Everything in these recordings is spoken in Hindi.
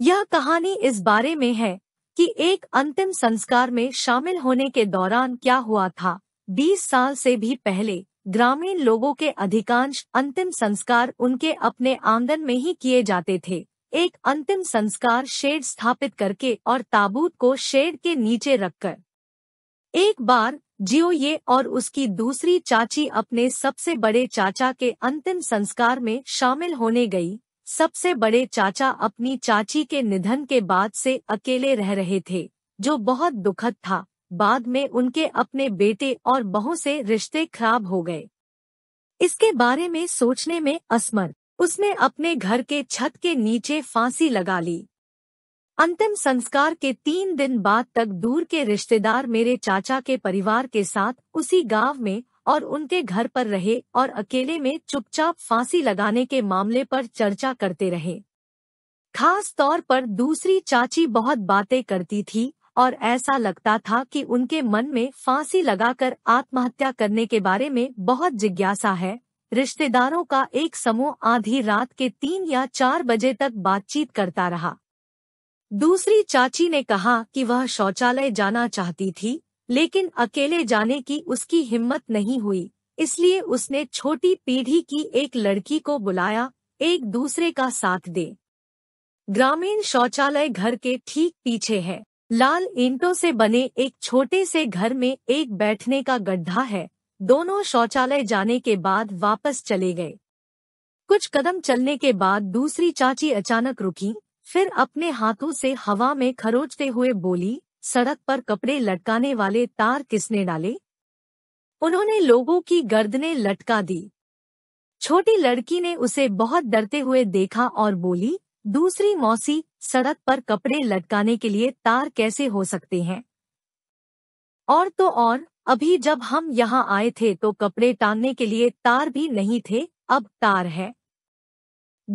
यह कहानी इस बारे में है कि एक अंतिम संस्कार में शामिल होने के दौरान क्या हुआ था 20 साल से भी पहले ग्रामीण लोगों के अधिकांश अंतिम संस्कार उनके अपने आंगन में ही किए जाते थे एक अंतिम संस्कार शेड स्थापित करके और ताबूत को शेड के नीचे रखकर एक बार जियो ये और उसकी दूसरी चाची अपने सबसे बड़े चाचा के अंतिम संस्कार में शामिल होने गई सबसे बड़े चाचा अपनी चाची के निधन के बाद से अकेले रह रहे थे जो बहुत दुखद था बाद में उनके अपने बेटे और बहू से रिश्ते खराब हो गए इसके बारे में सोचने में असमर उसने अपने घर के छत के नीचे फांसी लगा ली अंतिम संस्कार के तीन दिन बाद तक दूर के रिश्तेदार मेरे चाचा के परिवार के साथ उसी गांव में और उनके घर पर रहे और अकेले में चुपचाप फांसी लगाने के मामले पर चर्चा करते रहे खास तौर पर दूसरी चाची बहुत बातें करती थी और ऐसा लगता था कि उनके मन में फांसी लगाकर आत्महत्या करने के बारे में बहुत जिज्ञासा है रिश्तेदारों का एक समूह आधी रात के तीन या चार बजे तक बातचीत करता रहा दूसरी चाची ने कहा कि वह शौचालय जाना चाहती थी लेकिन अकेले जाने की उसकी हिम्मत नहीं हुई इसलिए उसने छोटी पीढ़ी की एक लड़की को बुलाया एक दूसरे का साथ दे ग्रामीण शौचालय घर के ठीक पीछे है लाल ईंटों से बने एक छोटे से घर में एक बैठने का गड्ढा है दोनों शौचालय जाने के बाद वापस चले गए कुछ कदम चलने के बाद दूसरी चाची अचानक रुकी फिर अपने हाथों से हवा में खरोचते हुए बोली सड़क पर कपड़े लटकाने वाले तार किसने डाले उन्होंने लोगों की गर्दनें लटका दी छोटी लड़की ने उसे बहुत डरते हुए देखा और बोली दूसरी मौसी सड़क पर कपड़े लटकाने के लिए तार कैसे हो सकते हैं और तो और अभी जब हम यहाँ आए थे तो कपड़े टांगने के लिए तार भी नहीं थे अब तार है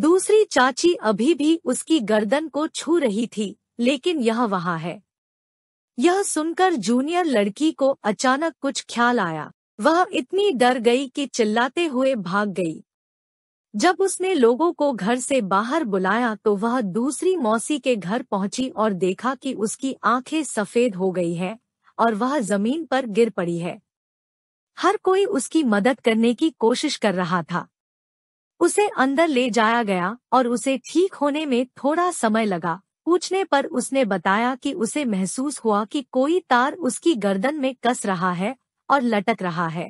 दूसरी चाची अभी भी उसकी गर्दन को छू रही थी लेकिन यह वहाँ है यह सुनकर जूनियर लड़की को अचानक कुछ ख्याल आया वह इतनी डर गई कि चिल्लाते हुए भाग गई जब उसने लोगों को घर से बाहर बुलाया तो वह दूसरी मौसी के घर पहुंची और देखा कि उसकी आंखें सफेद हो गई हैं और वह जमीन पर गिर पड़ी है हर कोई उसकी मदद करने की कोशिश कर रहा था उसे अंदर ले जाया गया और उसे ठीक होने में थोड़ा समय लगा पूछने पर उसने बताया कि उसे महसूस हुआ कि कोई तार उसकी गर्दन में कस रहा है और लटक रहा है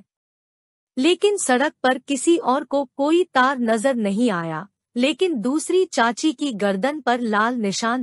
लेकिन सड़क पर किसी और को कोई तार नजर नहीं आया लेकिन दूसरी चाची की गर्दन पर लाल निशान